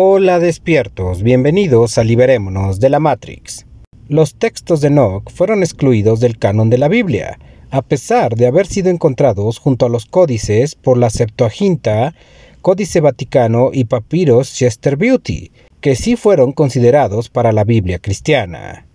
Hola despiertos, bienvenidos a Liberémonos de la Matrix. Los textos de Nock fueron excluidos del canon de la Biblia, a pesar de haber sido encontrados junto a los códices por la Septuaginta, Códice Vaticano y Papiros Chester Beauty, que sí fueron considerados para la Biblia cristiana.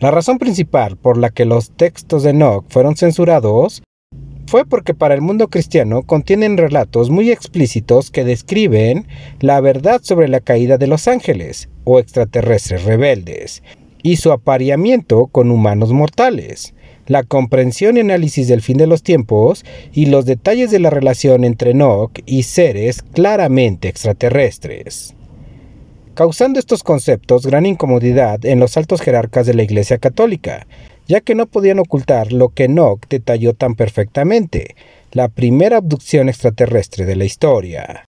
La razón principal por la que los textos de Nock fueron censurados fue porque para el mundo cristiano contienen relatos muy explícitos que describen la verdad sobre la caída de los ángeles o extraterrestres rebeldes y su apareamiento con humanos mortales. La comprensión y análisis del fin de los tiempos y los detalles de la relación entre Enoch y seres claramente extraterrestres causando estos conceptos gran incomodidad en los altos jerarcas de la Iglesia Católica, ya que no podían ocultar lo que Nock detalló tan perfectamente, la primera abducción extraterrestre de la historia.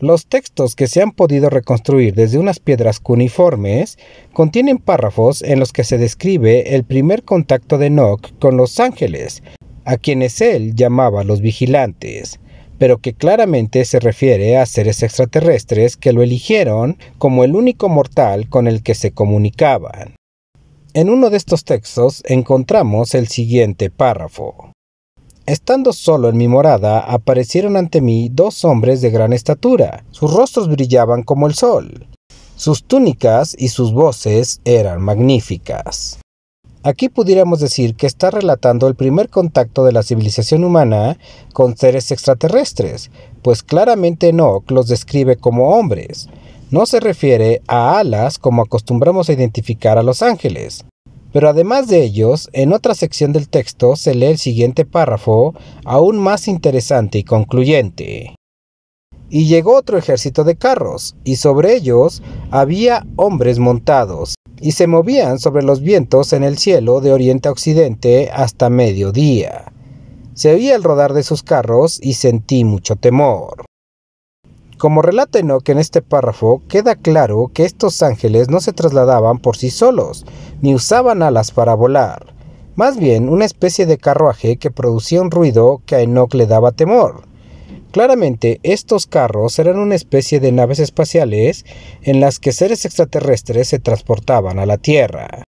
Los textos que se han podido reconstruir desde unas piedras cuneiformes contienen párrafos en los que se describe el primer contacto de Nock con los ángeles, a quienes él llamaba los vigilantes, pero que claramente se refiere a seres extraterrestres que lo eligieron como el único mortal con el que se comunicaban. En uno de estos textos encontramos el siguiente párrafo. Estando solo en mi morada, aparecieron ante mí dos hombres de gran estatura. Sus rostros brillaban como el sol. Sus túnicas y sus voces eran magníficas. Aquí pudiéramos decir que está relatando el primer contacto de la civilización humana con seres extraterrestres, pues claramente Enoch los describe como hombres, no se refiere a alas como acostumbramos a identificar a los ángeles. Pero además de ellos, en otra sección del texto se lee el siguiente párrafo, aún más interesante y concluyente. Y llegó otro ejército de carros, y sobre ellos había hombres montados, y se movían sobre los vientos en el cielo de oriente a occidente hasta mediodía. Se oía el rodar de sus carros y sentí mucho temor. Como relata Enoch en este párrafo, queda claro que estos ángeles no se trasladaban por sí solos, ni usaban alas para volar, más bien una especie de carruaje que producía un ruido que a Enoch le daba temor. Claramente, estos carros eran una especie de naves espaciales en las que seres extraterrestres se transportaban a la Tierra.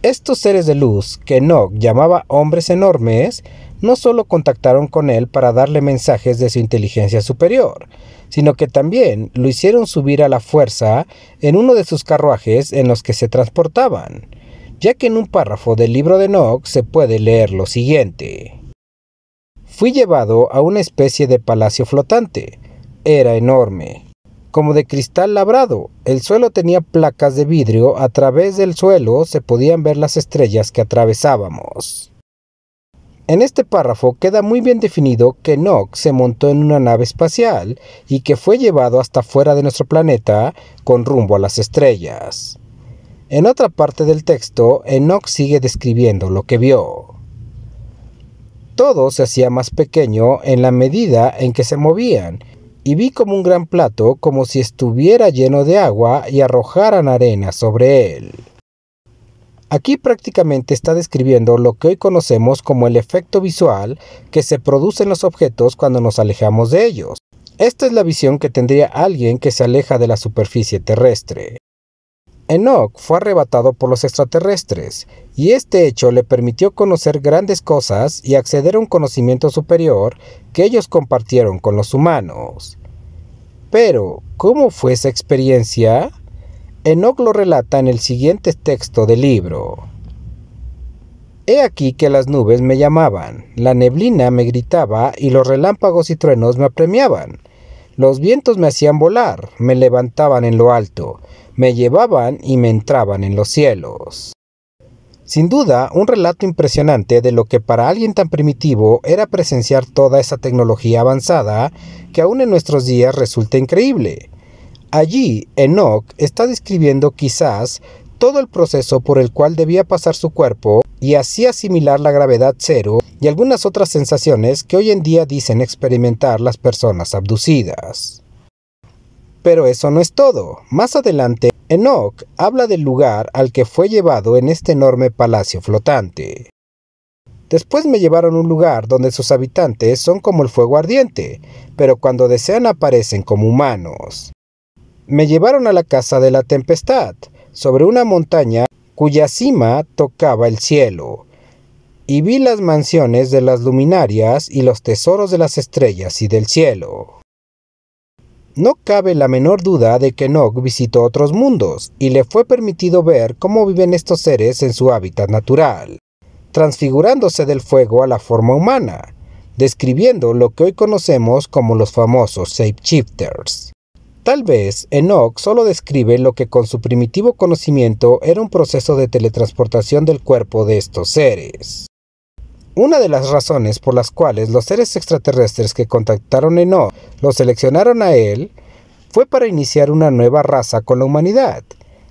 Estos seres de luz, que Enoch llamaba hombres enormes, no solo contactaron con él para darle mensajes de su inteligencia superior, sino que también lo hicieron subir a la fuerza en uno de sus carruajes en los que se transportaban, ya que en un párrafo del libro de Nox se puede leer lo siguiente. Fui llevado a una especie de palacio flotante. Era enorme, como de cristal labrado. El suelo tenía placas de vidrio, a través del suelo se podían ver las estrellas que atravesábamos. En este párrafo queda muy bien definido que Enoch se montó en una nave espacial y que fue llevado hasta fuera de nuestro planeta con rumbo a las estrellas. En otra parte del texto, Enoch sigue describiendo lo que vio. Todo se hacía más pequeño en la medida en que se movían, y vi como un gran plato como si estuviera lleno de agua y arrojaran arena sobre él. Aquí prácticamente está describiendo lo que hoy conocemos como el efecto visual que se produce en los objetos cuando nos alejamos de ellos. Esta es la visión que tendría alguien que se aleja de la superficie terrestre. Enoch fue arrebatado por los extraterrestres, y este hecho le permitió conocer grandes cosas y acceder a un conocimiento superior que ellos compartieron con los humanos. Pero, ¿cómo fue esa experiencia? Enoc lo relata en el siguiente texto del libro. He aquí que las nubes me llamaban, la neblina me gritaba y los relámpagos y truenos me apremiaban. Los vientos me hacían volar, me levantaban en lo alto, me llevaban y me entraban en los cielos. Sin duda, un relato impresionante de lo que para alguien tan primitivo era presenciar toda esa tecnología avanzada que aún en nuestros días resulta increíble. Allí, Enoch está describiendo quizás todo el proceso por el cual debía pasar su cuerpo y así asimilar la gravedad cero y algunas otras sensaciones que hoy en día dicen experimentar las personas abducidas. Pero eso no es todo. Más adelante, Enoch habla del lugar al que fue llevado en este enorme palacio flotante. Después me llevaron a un lugar donde sus habitantes son como el fuego ardiente, pero cuando desean aparecen como humanos. Me llevaron a la casa de la tempestad, sobre una montaña cuya cima tocaba el cielo, y vi las mansiones de las luminarias y los tesoros de las estrellas y del cielo. No cabe la menor duda de que Nog visitó otros mundos y le fue permitido ver cómo viven estos seres en su hábitat natural, transfigurándose del fuego a la forma humana, describiendo lo que hoy conocemos como los famosos shapeshifters. Tal vez Enoch solo describe lo que con su primitivo conocimiento era un proceso de teletransportación del cuerpo de estos seres. Una de las razones por las cuales los seres extraterrestres que contactaron a Enoch lo seleccionaron a él fue para iniciar una nueva raza con la humanidad.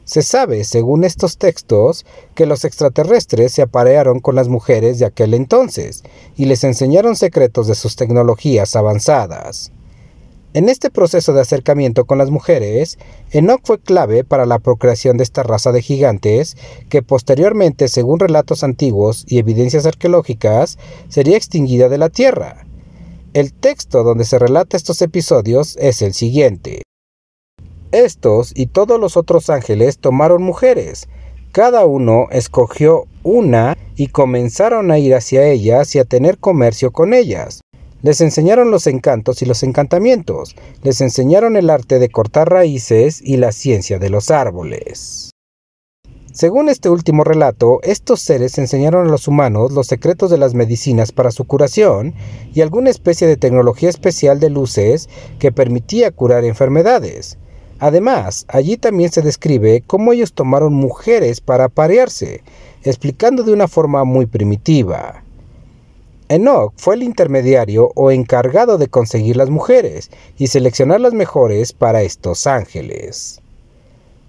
Se sabe, según estos textos, que los extraterrestres se aparearon con las mujeres de aquel entonces y les enseñaron secretos de sus tecnologías avanzadas. En este proceso de acercamiento con las mujeres, Enoch fue clave para la procreación de esta raza de gigantes, que posteriormente, según relatos antiguos y evidencias arqueológicas, sería extinguida de la Tierra. El texto donde se relata estos episodios es el siguiente. Estos y todos los otros ángeles tomaron mujeres, cada uno escogió una y comenzaron a ir hacia ellas y a tener comercio con ellas. Les enseñaron los encantos y los encantamientos. Les enseñaron el arte de cortar raíces y la ciencia de los árboles. Según este último relato, estos seres enseñaron a los humanos los secretos de las medicinas para su curación y alguna especie de tecnología especial de luces que permitía curar enfermedades. Además, allí también se describe cómo ellos tomaron mujeres para aparearse, explicando de una forma muy primitiva. Enoch fue el intermediario o encargado de conseguir las mujeres y seleccionar las mejores para estos ángeles.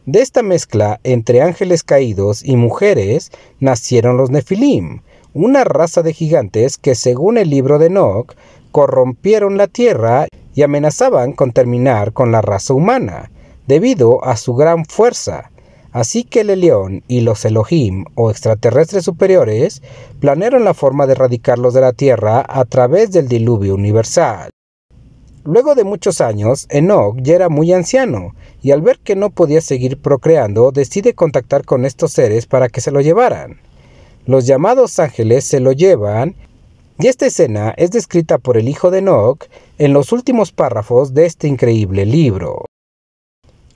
De esta mezcla entre ángeles caídos y mujeres nacieron los Nefilim, una raza de gigantes que según el libro de Enoch corrompieron la tierra y amenazaban con terminar con la raza humana, debido a su gran fuerza, Así que el león y los Elohim o extraterrestres superiores planearon la forma de erradicarlos de la Tierra a través del diluvio universal. Luego de muchos años, Enoch ya era muy anciano, y al ver que no podía seguir procreando, decide contactar con estos seres para que se lo llevaran. Los llamados ángeles se lo llevan, y esta escena es descrita por el hijo de Enoch en los últimos párrafos de este increíble libro.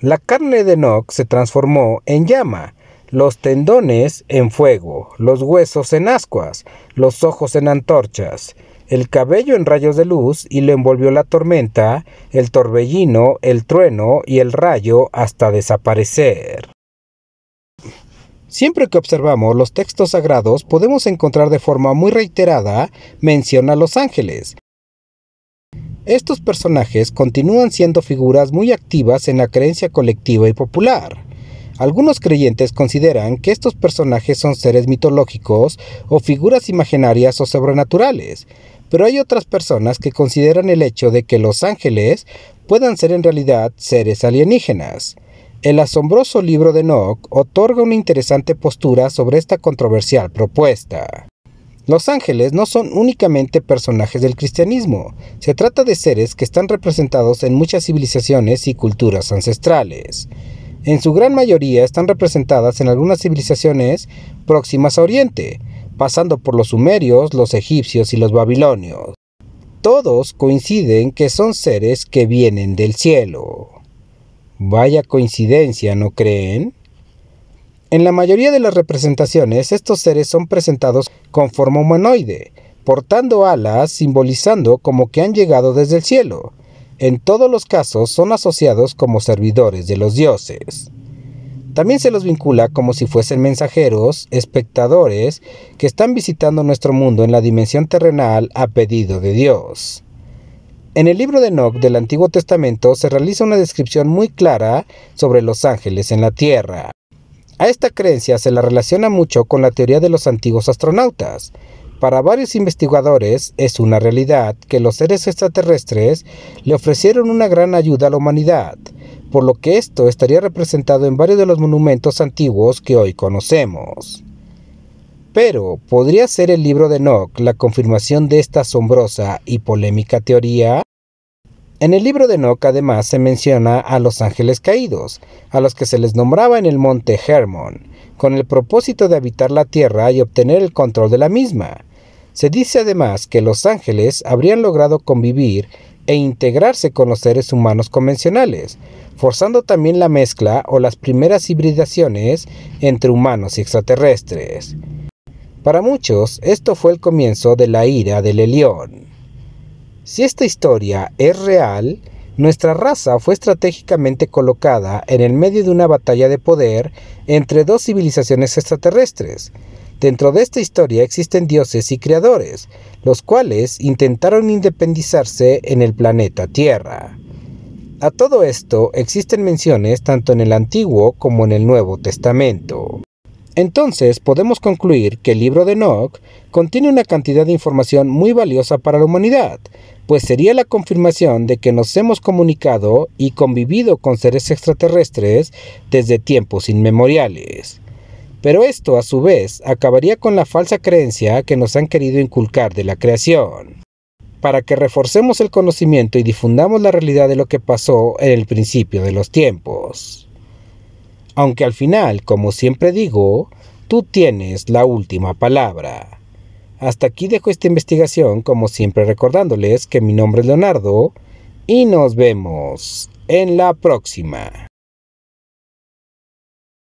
La carne de Enoch se transformó en llama, los tendones en fuego, los huesos en ascuas, los ojos en antorchas, el cabello en rayos de luz y lo envolvió la tormenta, el torbellino, el trueno y el rayo hasta desaparecer. Siempre que observamos los textos sagrados podemos encontrar de forma muy reiterada mención a los ángeles, estos personajes continúan siendo figuras muy activas en la creencia colectiva y popular. Algunos creyentes consideran que estos personajes son seres mitológicos o figuras imaginarias o sobrenaturales, pero hay otras personas que consideran el hecho de que los ángeles puedan ser en realidad seres alienígenas. El asombroso libro de Nock otorga una interesante postura sobre esta controversial propuesta. Los ángeles no son únicamente personajes del cristianismo, se trata de seres que están representados en muchas civilizaciones y culturas ancestrales. En su gran mayoría están representadas en algunas civilizaciones próximas a Oriente, pasando por los sumerios, los egipcios y los babilonios. Todos coinciden que son seres que vienen del cielo. Vaya coincidencia, ¿no creen? En la mayoría de las representaciones, estos seres son presentados con forma humanoide, portando alas simbolizando como que han llegado desde el cielo. En todos los casos son asociados como servidores de los dioses. También se los vincula como si fuesen mensajeros, espectadores, que están visitando nuestro mundo en la dimensión terrenal a pedido de Dios. En el libro de Enoch del Antiguo Testamento se realiza una descripción muy clara sobre los ángeles en la tierra. A esta creencia se la relaciona mucho con la teoría de los antiguos astronautas. Para varios investigadores es una realidad que los seres extraterrestres le ofrecieron una gran ayuda a la humanidad, por lo que esto estaría representado en varios de los monumentos antiguos que hoy conocemos. Pero, ¿podría ser el libro de Nock la confirmación de esta asombrosa y polémica teoría? En el libro de Noca, además se menciona a los ángeles caídos, a los que se les nombraba en el monte Hermon, con el propósito de habitar la tierra y obtener el control de la misma. Se dice además que los ángeles habrían logrado convivir e integrarse con los seres humanos convencionales, forzando también la mezcla o las primeras hibridaciones entre humanos y extraterrestres. Para muchos, esto fue el comienzo de la ira del Elión. Si esta historia es real, nuestra raza fue estratégicamente colocada en el medio de una batalla de poder entre dos civilizaciones extraterrestres. Dentro de esta historia existen dioses y creadores, los cuales intentaron independizarse en el planeta Tierra. A todo esto existen menciones tanto en el Antiguo como en el Nuevo Testamento. Entonces podemos concluir que el libro de Enoch contiene una cantidad de información muy valiosa para la humanidad, pues sería la confirmación de que nos hemos comunicado y convivido con seres extraterrestres desde tiempos inmemoriales. Pero esto, a su vez, acabaría con la falsa creencia que nos han querido inculcar de la creación. Para que reforcemos el conocimiento y difundamos la realidad de lo que pasó en el principio de los tiempos aunque al final, como siempre digo, tú tienes la última palabra. Hasta aquí dejo esta investigación, como siempre recordándoles que mi nombre es Leonardo y nos vemos en la próxima.